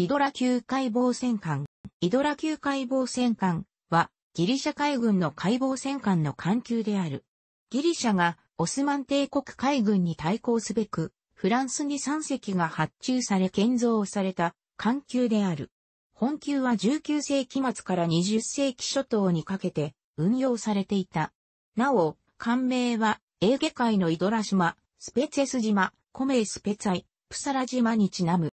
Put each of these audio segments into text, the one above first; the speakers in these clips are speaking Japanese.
イドラ級海防戦艦。イドラ級海防戦艦はギリシャ海軍の海防戦艦の艦級である。ギリシャがオスマン帝国海軍に対抗すべく、フランスに3隻が発注され建造された艦級である。本級は19世紀末から20世紀初頭にかけて運用されていた。なお、艦名はエーゲ海のイドラ島、スペツェス島、コメイスペツァイ、プサラ島にちなむ。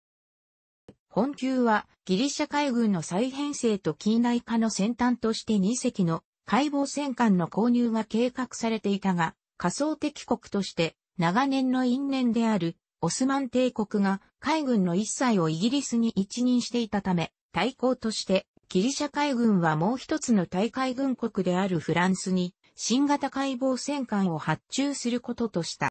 本級はギリシャ海軍の再編成と近代化の先端として2隻の解剖戦艦の購入が計画されていたが、仮想敵国として長年の因縁であるオスマン帝国が海軍の一切をイギリスに一任していたため、対抗としてギリシャ海軍はもう一つの大海軍国であるフランスに新型解剖戦艦を発注することとした。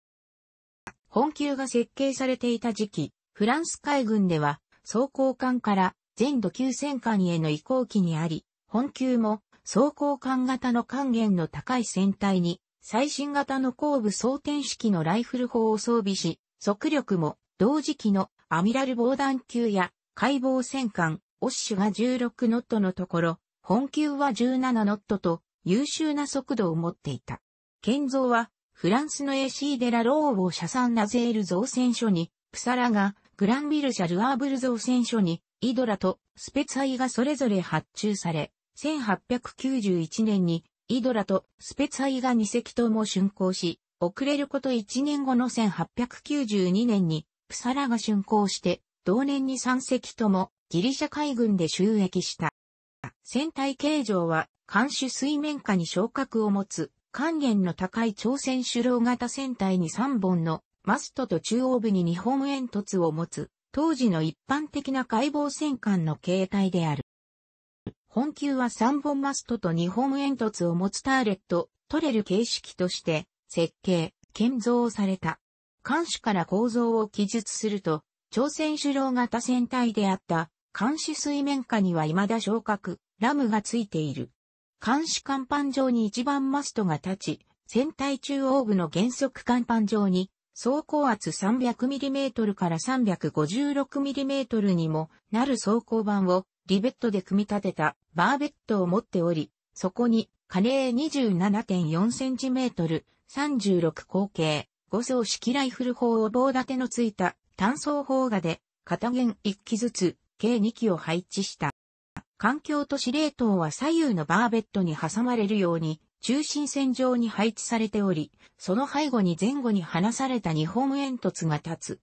本級が設計されていた時期、フランス海軍では装甲艦から全土急戦艦への移行期にあり、本級も装甲艦型の還元の高い船体に最新型の後部装填式のライフル砲を装備し、速力も同時期のアミラル防弾級や解剖戦艦オッシュが16ノットのところ、本級は17ノットと優秀な速度を持っていた。建造はフランスの AC デラローを社産ナゼール造船所にプサラがグランビル社ルアーブル造船所に、イドラとスペツハイがそれぞれ発注され、1891年に、イドラとスペツハイが2隻とも竣工し、遅れること1年後の1892年に、プサラが竣工して、同年に3隻ともギリシャ海軍で収益した。船体形状は、艦首水面下に昇格を持つ、還元の高い朝鮮首脳型船体に3本のマストと中央部に日本煙突を持つ、当時の一般的な解剖戦艦の形態である。本級は3本マストと日本煙突を持つターレット、取れる形式として、設計、建造された。艦首から構造を記述すると、朝鮮主導型船体であった、監視水面下には未だ昇格、ラムがついている。監視甲板上に一番マストが立ち、船体中央部の原則甲板上に走行圧 300mm から 356mm にもなる走行板をリベットで組み立てたバーベットを持っており、そこに加齢 27.4cm、36口径、5層式ライフル砲を棒立てのついた単装砲画で片弦1機ずつ計2機を配置した。環境と司令塔は左右のバーベットに挟まれるように中心線上に配置されており、その背後に前後に離された2本煙突が立つ。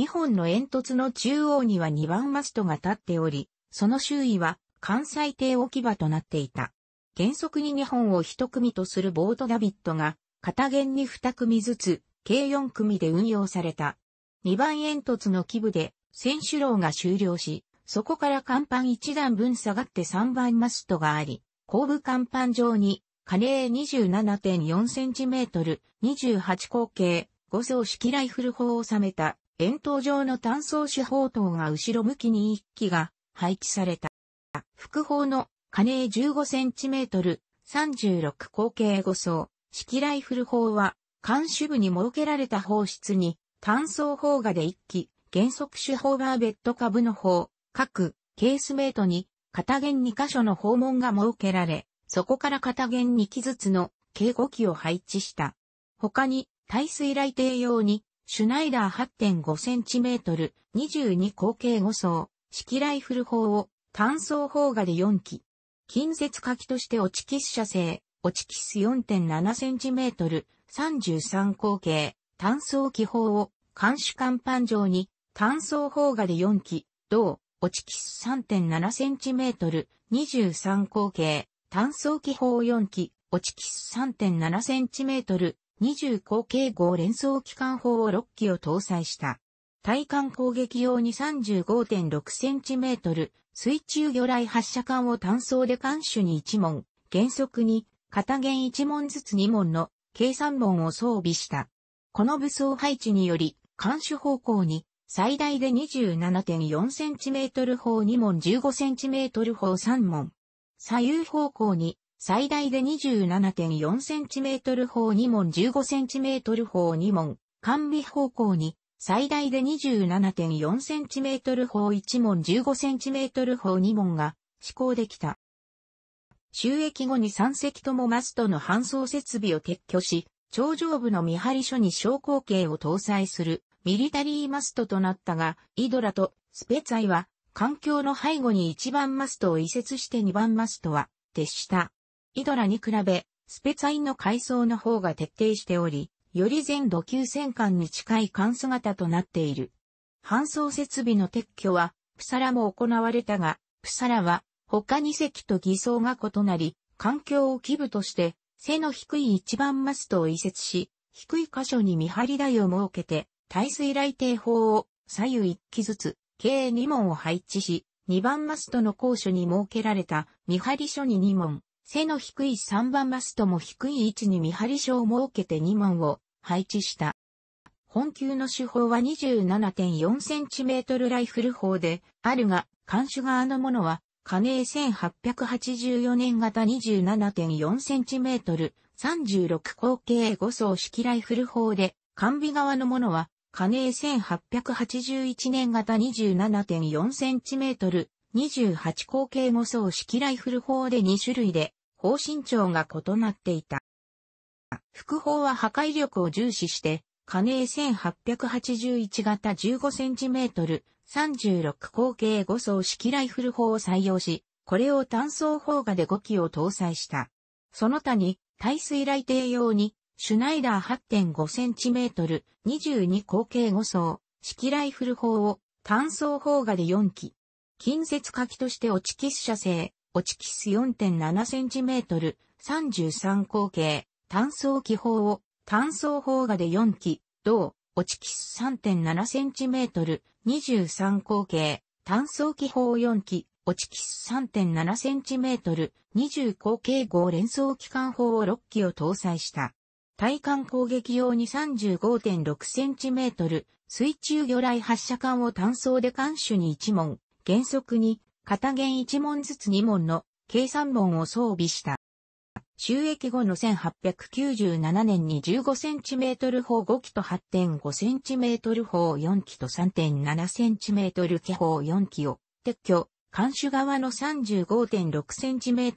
2本の煙突の中央には2番マストが立っており、その周囲は関西艇置き場となっていた。原則に2本を1組とするボートダビットが、片弦に2組ずつ、計4組で運用された。2番煙突の基部で、選手楼が終了し、そこから甲板1段分下がって3番マストがあり、後部甲板上に加鋭 27.4cm、28口径、5層式ライフル砲を収めた、円筒状の単装手砲等が後ろ向きに1機が配置された。副砲の加鋭 15cm、36口径5層、式ライフル砲は、監視部に設けられた砲室に、単装砲画で1機、原則手法バーベット株の砲、各ケースメイトに、片弦2箇所の訪問が設けられ、そこから片弦2機ずつの計護機を配置した。他に、耐水雷艇用に、シュナイダー 8.5cm、22口径5層、式ライフル砲を、単装砲画で4機。近接火器として落ちキス射精、落ちキス 4.7cm、33口径、単装機砲を、監視甲板上に、単装砲画で4機、同、落ちキス 3.7cm、23口径、単装機砲4機、落ちキス 3.7cm、20口径号連装機関砲を6機を搭載した。対艦攻撃用に 35.6cm、水中魚雷発射管を単装で艦首に1門、原則に片弦1門ずつ2門の計3門を装備した。この武装配置により、艦首方向に最大で 27.4cm 砲2門 15cm 砲3門、左右方向に最大で 27.4cm 方2門 15cm 方2門、完備方向に最大で 27.4cm 方1門 15cm 方2門が施行できた。収益後に3隻ともマストの搬送設備を撤去し、頂上部の見張り所に昇降系を搭載するミリタリーマストとなったが、イドラとスペツァイは環境の背後に1番マストを移設して2番マストは、撤した。イドラに比べ、スペツァインの階層の方が徹底しており、より全土級戦艦に近い艦姿となっている。搬送設備の撤去は、プサラも行われたが、プサラは、他2隻と偽装が異なり、環境を基部として、背の低い一番マストを移設し、低い箇所に見張り台を設けて、耐水雷艇砲を左右1機ずつ計2門を配置し、2番マストの高所に設けられた見張り所に2門、背の低い3番マストも低い位置に見張り所を設けて2門を配置した。本級の手法は 27.4cm ライフル砲であるが、監守側のものは、加盟1884年型 27.4cm、36口径5層式ライフル砲で、完備側のものは、加盟1881年型 27.4cm、28口径模装式ライフル砲で2種類で、砲身長が異なっていた。副砲は破壊力を重視して、加盟1881型 15cm、36口径5層式ライフル砲を採用し、これを単装砲画で5機を搭載した。その他に、耐水雷艇用にシュナイダー 8.5cm、22口径5層、式ライフル砲を単装砲画で4機。近接火器としてオチキス射精、オチキス 4.7cm、33口径、単装機砲を単装砲画で4機、同、オチキス 3.7cm、23口径、単装機砲4機、オチキス 3.7cm、20口径5連装機関砲を6機を搭載した。対艦攻撃用に 35.6cm、水中魚雷発射管を単装で艦首に1門、原則に片弦1門ずつ2門の計3門を装備した。収益後の1897年に 15cm 砲5機と 8.5cm 砲4機と 3.7cm 機砲4機を撤去、艦首側の 35.6cm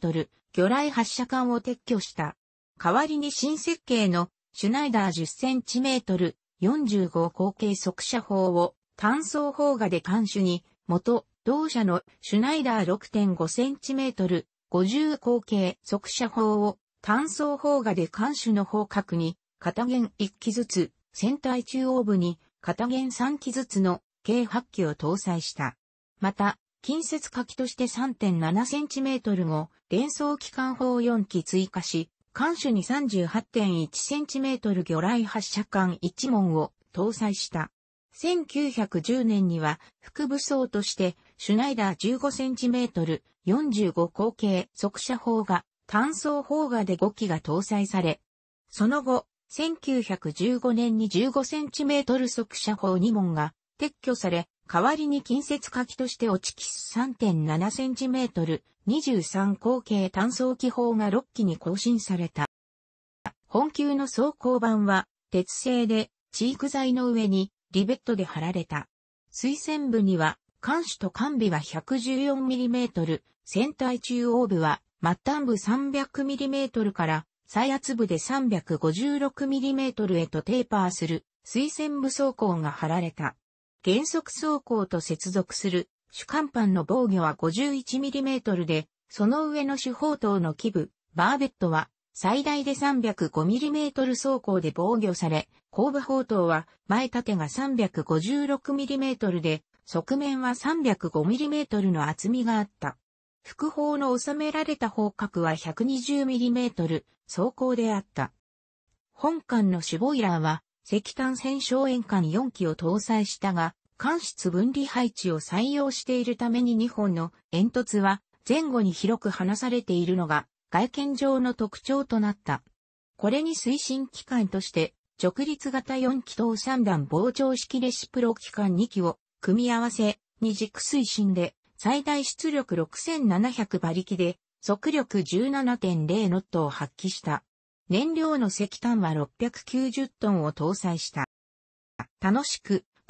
魚雷発射管を撤去した。代わりに新設計のシュナイダー10 c m 45後径速射砲を単装砲画で監視に、元、同社のシュナイダー6.5 c m 50後径速射砲を単装砲画で監視の方角に、片弦1機ずつ、船体中央部に片弦3機ずつの計8機を搭載した。また、近接火器として3.7 c m チ後、連装機関砲4機追加し、艦首に 38.1cm 魚雷発射管1門を搭載した。1910年には副武装としてシュナイダー 15cm 45口径速射砲が単装砲画で5機が搭載され、その後、1915年に 15cm 速射砲2門が撤去され、代わりに近接火器として落ちきす。3.7cm 23口径単装機砲が6機に更新された。本級の装甲版は、鉄製で、チーク材の上に、リベットで貼られた。推薦部には、艦首と艦尾は 114mm、船体中央部は、末端部 300mm から、最圧部で 356mm へとテーパーする、推薦部装甲が貼られた。原則装甲と接続する主幹板の防御は 51mm で、その上の主砲塔の基部、バーベットは、最大で 305mm 走行で防御され、後部砲塔は前盾が 356mm で、側面は 305mm の厚みがあった。副砲の収められた砲角は 120mm 走行であった。本艦のシボイラーは石炭戦勝炎艦4機を搭載したが、間質分離配置を採用しているために2本の煙突は前後に広く離されているのが外見上の特徴となった。これに推進機関として直立型4気筒3段膨張式レシプロ機関2機を組み合わせ二軸推進で最大出力6700馬力で速力17.0ノットを発揮した。燃料の石炭は690トンを搭載した。楽しく